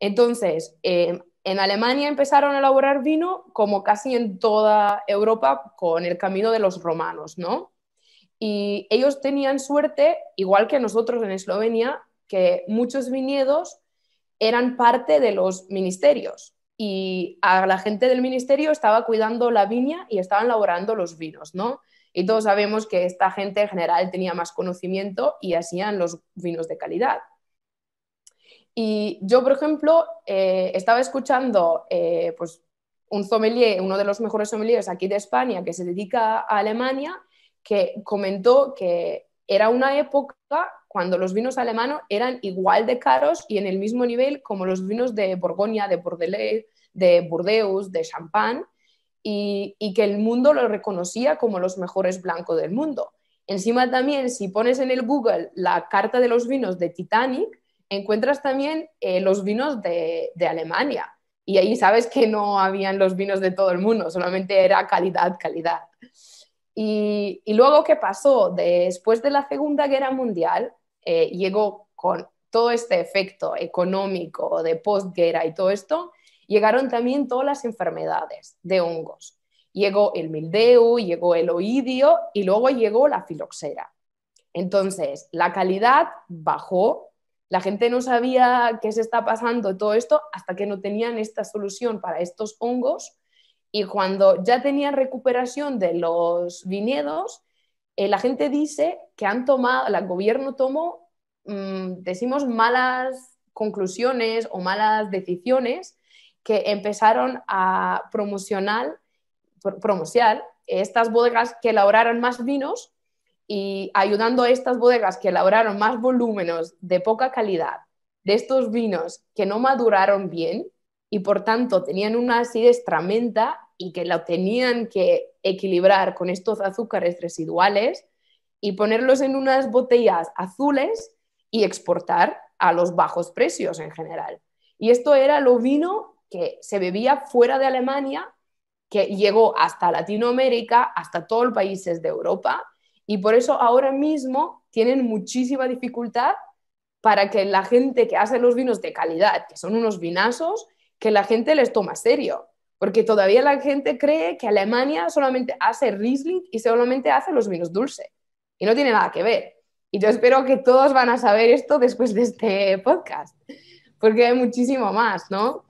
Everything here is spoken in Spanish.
Entonces, em, en Alemania empezaron a elaborar vino como casi en toda Europa con el camino de los romanos, ¿no? Y ellos tenían suerte, igual que nosotros en Eslovenia, que muchos viñedos eran parte de los ministerios y a la gente del ministerio estaba cuidando la viña y estaban elaborando los vinos, ¿no? Y todos sabemos que esta gente en general tenía más conocimiento y hacían los vinos de calidad. Y yo, por ejemplo, eh, estaba escuchando eh, pues, un sommelier, uno de los mejores sommeliers aquí de España, que se dedica a Alemania, que comentó que era una época cuando los vinos alemanos eran igual de caros y en el mismo nivel como los vinos de Borgoña, de Bordeaux, de Burdeos, de Champagne y, que el mundo lo reconocía como los mejores blancos del mundo. Encima también, si pones en el Google la carta de los vinos de Titanic, encuentras también eh, los vinos de, Alemania. Y ahí sabes que no habían los vinos de todo el mundo, solamente era calidad, calidad. Y, luego, ¿qué pasó? Después de la Segunda Guerra Mundial, eh, llegó con todo este efecto económico de postguerra y todo esto, llegaron también todas las enfermedades de hongos. Llegó el mildeo, llegó el oidio y luego llegó la filoxera. Entonces, la calidad bajó la gente no sabía qué se está pasando todo esto hasta que no tenían esta solución para estos hongos. Y cuando ya tenían recuperación de los viñedos, eh, la gente dice que han tomado, el gobierno tomó, mm, decimos, malas conclusiones o malas decisiones que empezaron a promocionar, estas bodegas que elaboraron más vinos y ayudando a estas bodegas que elaboraron más volúmenes de poca calidad, de estos vinos que no maduraron bien y por tanto tenían una acidez tremenda y que lo tenían que equilibrar con estos azúcares residuales y ponerlos en unas botellas azules y exportar a los bajos precios en general. Y esto era lo vino que se bebía fuera de Alemania, que llegó hasta Latinoamérica, hasta todos los países de Europa y por eso ahora mismo tienen muchísima dificultad para que la gente que hace los vinos de calidad, que son unos vinazos, que la gente les toma serio. Porque todavía la gente cree que Alemania solamente hace Riesling y solamente hace los vinos dulce. Y no tiene nada que ver. Y yo espero que todos van a saber esto después de este podcast. Porque hay muchísimo más, ¿no?